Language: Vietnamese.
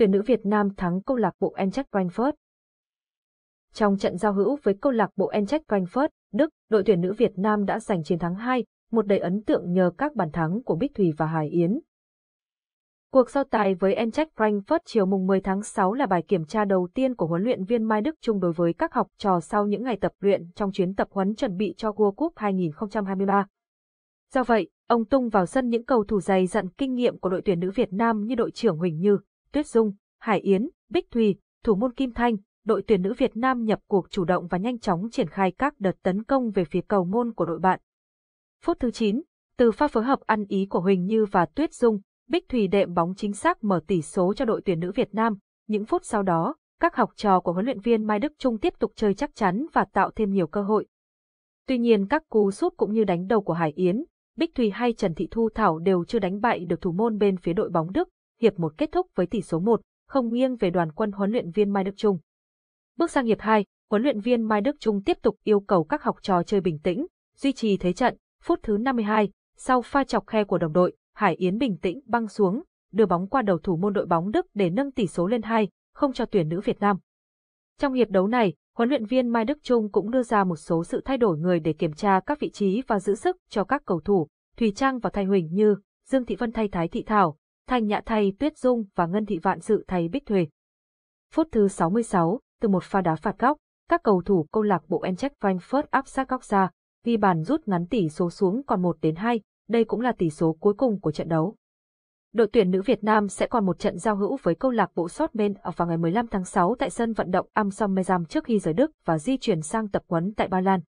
tuyển nữ Việt Nam thắng câu lạc bộ Eintracht Frankfurt. Trong trận giao hữu với câu lạc bộ Eintracht Frankfurt, Đức, đội tuyển nữ Việt Nam đã giành chiến thắng 2, một đầy ấn tượng nhờ các bàn thắng của Bích Thùy và Hải Yến. Cuộc giao tài với Eintracht Frankfurt chiều mùng 10 tháng 6 là bài kiểm tra đầu tiên của huấn luyện viên Mai Đức Trung đối với các học trò sau những ngày tập luyện trong chuyến tập huấn chuẩn bị cho World Cup 2023. Do vậy, ông tung vào sân những cầu thủ dày dặn kinh nghiệm của đội tuyển nữ Việt Nam như đội trưởng Huỳnh Như, Tuyết Dung, Hải Yến, Bích Thùy, thủ môn Kim Thanh, đội tuyển nữ Việt Nam nhập cuộc chủ động và nhanh chóng triển khai các đợt tấn công về phía cầu môn của đội bạn. Phút thứ 9, từ pha phối hợp ăn ý của Huỳnh Như và Tuyết Dung, Bích Thùy đệm bóng chính xác mở tỷ số cho đội tuyển nữ Việt Nam. Những phút sau đó, các học trò của huấn luyện viên Mai Đức Trung tiếp tục chơi chắc chắn và tạo thêm nhiều cơ hội. Tuy nhiên các cú sút cũng như đánh đầu của Hải Yến, Bích Thùy hay Trần Thị Thu Thảo đều chưa đánh bại được thủ môn bên phía đội bóng Đức hiệp một kết thúc với tỷ số 1, không nghiêng về đoàn quân huấn luyện viên Mai Đức Trung. Bước sang hiệp 2, huấn luyện viên Mai Đức Trung tiếp tục yêu cầu các học trò chơi bình tĩnh, duy trì thế trận. Phút thứ 52, sau pha chọc khe của đồng đội, Hải Yến bình tĩnh băng xuống, đưa bóng qua đầu thủ môn đội bóng Đức để nâng tỷ số lên 2, không cho tuyển nữ Việt Nam. Trong hiệp đấu này, huấn luyện viên Mai Đức Trung cũng đưa ra một số sự thay đổi người để kiểm tra các vị trí và giữ sức cho các cầu thủ, Thùy Trang và Thanh Huỳnh như Dương Thị Vân thay Thái Thị Thảo, Thanh Nhạ Thầy Tuyết Dung và Ngân Thị Vạn Sự thầy Bích Thuệ. Phút thứ 66, từ một pha đá phạt góc, các cầu thủ câu lạc bộ Eintracht Frankfurt áp sát góc xa, ghi bàn rút ngắn tỷ số xuống còn 1 đến 2, đây cũng là tỷ số cuối cùng của trận đấu. Đội tuyển nữ Việt Nam sẽ còn một trận giao hữu với câu lạc bộ Sotmen vào ngày 15 tháng 6 tại sân vận động Amsterdam trước khi rời Đức và di chuyển sang tập huấn tại Ba Lan.